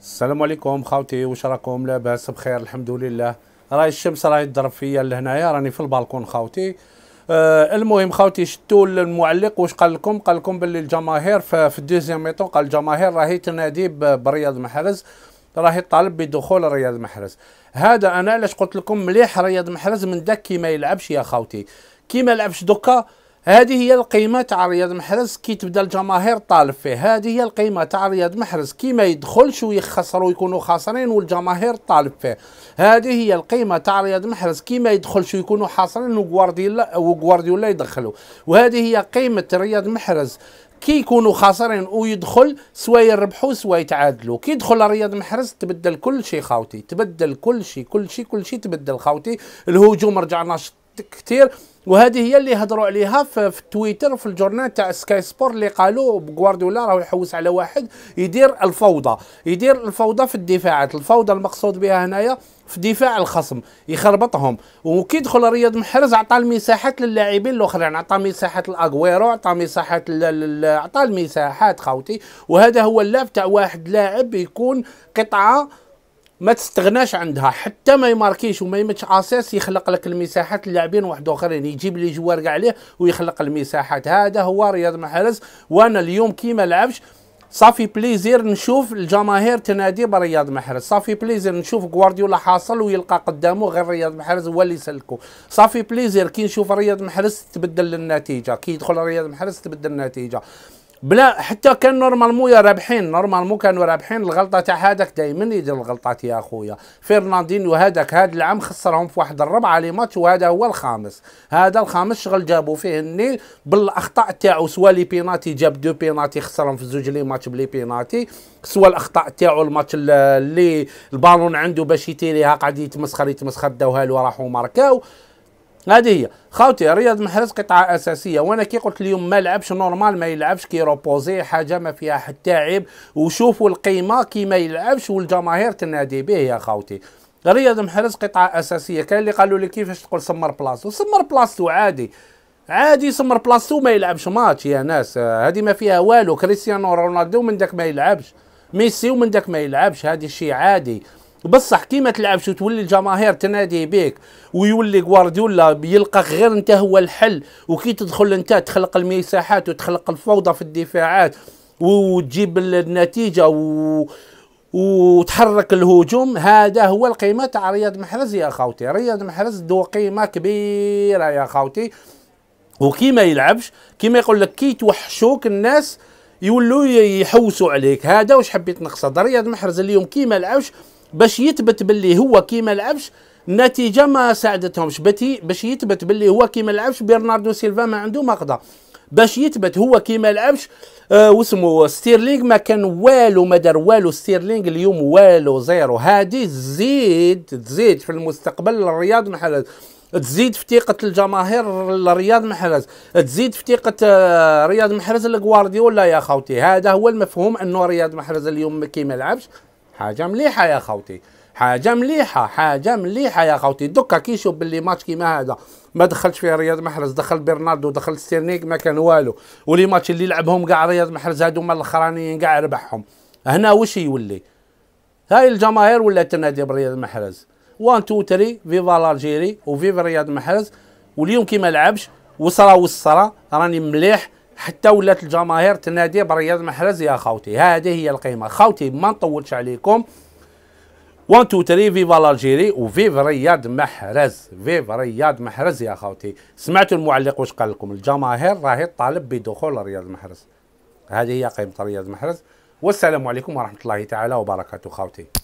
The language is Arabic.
السلام عليكم خاوتي واش راكم لاباس بخير الحمد لله راهي الشمس راهي تضرب فيا لهنايا راني في البالكون خاوتي آه المهم خاوتي شتو المعلق واش قال لكم قال لكم باللي الجماهير في الدوزيام ميتون قال الجماهير راهي تنادي برياض محرز راهي طالب بدخول رياض محرز هذا انا علاش قلت لكم مليح رياض محرز من داك كي ما يلعبش يا خاوتي كي ما لعبش دوكا هذه هي القيمة تاع رياض محرز كي تبدا الجماهير طالب فيه هذه هي القيمة تاع رياض محرز كي ما يدخلش ويخسر ويكونوا خاسرين والجماهير طالب فيه هذه هي القيمة تاع رياض محرز كي ما يدخلش ويكونوا حاصرين وغوارديولا وغوارديولا يدخلوا وهذه هي قيمة رياض محرز كي يكونوا خاسرين ويدخل سوا يربحوا سوا يتعادلوا كي يدخل رياض محرز تبدل كل شيء خاوتي تبدل كل شيء كل شيء كل شيء تبدل خاوتي الهجوم رجعنا كثير وهذه هي اللي هضروا عليها في, في تويتر في الجورنال تاع سكاي سبور اللي قالوا غوارديولا راهو يحوس على واحد يدير الفوضى يدير الفوضى في الدفاعات الفوضى المقصود بها هنايا في دفاع الخصم يخربطهم وكي دخل رياض محرز عطى المساحات للاعبين الاخرين عطى مساحات لاغويرو عطى مساحات عطى المساحات خاوتي وهذا هو اللاف تاع واحد لاعب يكون قطعه ما تستغناش عندها حتى ما يماركيش وما يمتش اساس يخلق لك المساحات اللاعبين واحد اخرين يجيب لي جوار كاع عليه ويخلق المساحات هذا هو رياض محرز وانا اليوم كي ما لعبش صافي بليزير نشوف الجماهير تنادي برياض محرز صافي بليزير نشوف غوارديولا حاصل ويلقى قدامه غير رياض محرز هو اللي سلكو صافي بليزير كي نشوف رياض محرز تبدل النتيجه كي يدخل رياض محرز تبدل النتيجه بلا حتى كان نورمالمون يا رابحين نورمالمون كانوا رابحين الغلطه تاع هذاك دائما يدير الغلطات يا اخويا فرناندينيو هذاك هذا العام خسرهم في واحد الربعه لي ماتش وهذا هو الخامس هذا الخامس شغل جابوا فيه النيل بالاخطاء تاعو سوا لي بيناتي جاب دو بيناتي خسرهم في زوج لي ماتش بلي بيناتي سوا الاخطاء تاعو الماتش اللي البالون عنده باش يتيريها قاعد يتمسخر يتمسخر داوها له راحوا ماركاو هذه هي خاوتي رياض محرز قطعه اساسيه وانا كي قلت اليوم ما لعبش نورمال ما يلعبش كي روبوزي حاجه ما فيها حتى عيب وشوفوا القيمه كي ما يلعبش والجماهير تنادي به يا خاوتي رياض محرز قطعه اساسيه كان اللي قالوا لي كيفاش تقول سمر بلاصتو سمر بلاصتو عادي عادي سمر بلاصتو ما يلعبش ماتش يا ناس هذه ما فيها والو كريستيانو رونالدو من داك ما يلعبش ميسي ومن داك ما يلعبش هذا الشيء عادي بصح كي ما تلعبش وتولي الجماهير تنادي بيك ويولي غوارديولا بيلقاك غير انت هو الحل وكي تدخل انت تخلق المساحات وتخلق الفوضى في الدفاعات وتجيب النتيجه و... وتحرك الهجوم هذا هو القيمه تاع رياض محرز يا خوتي رياض محرز ذو قيمه كبيره يا خوتي وكي ما يلعبش كيما يقول لك كي توحشوك الناس يولوا يحوسوا عليك هذا واش حبيت نقصد رياض محرز اليوم كي ما لعبش باش يثبت باللي هو كي ما لعبش النتيجه ما ساعدتهمش باش يثبت باللي هو كي ما لعبش برناردو سيلفا ما عنده مقضى باش يثبت هو كي ما لعبش آه واسمو ستيرلينغ ما كان والو ما دار والو ستيرلينغ اليوم والو زيرو هادي تزيد تزيد في المستقبل الرياض محل تزيد في ثقة الجماهير لرياض محرز تزيد في ثقة آه، رياض محرز لغوارديولا يا خوتي هذا هو المفهوم انه رياض محرز اليوم كي ما لعبش حاجه مليحه يا خوتي حاجه مليحه حاجه مليحه يا خوتي دوكا كي يشوف باللي ماتش كيما هذا ما دخلش فيه رياض محرز دخل برناردو دخل ستيرنيك ما كان والو ولي ماتش اللي لعبهم كاع رياض محرز هادو هما الاخرانيين كاع ربحهم هنا واش يولي هاي الجماهير ولا تنادي برياض محرز 1 2 3 فيفا لالجيري وفيفا رياض محرز واليوم كي ما لعبش وصرا وصرا راني مليح حتى ولات الجماهير تنادي برياض محرز يا خوتي هذه هي القيمه خوتي ما نطولش عليكم 1 2 3 فيفا لالجيري وفيف رياض محرز فيف رياض محرز يا خوتي سمعتوا المعلق واش قال لكم الجماهير راهي طالب بدخول رياض محرز هذه هي قيمه رياض محرز والسلام عليكم ورحمه الله تعالى وبركاته خوتي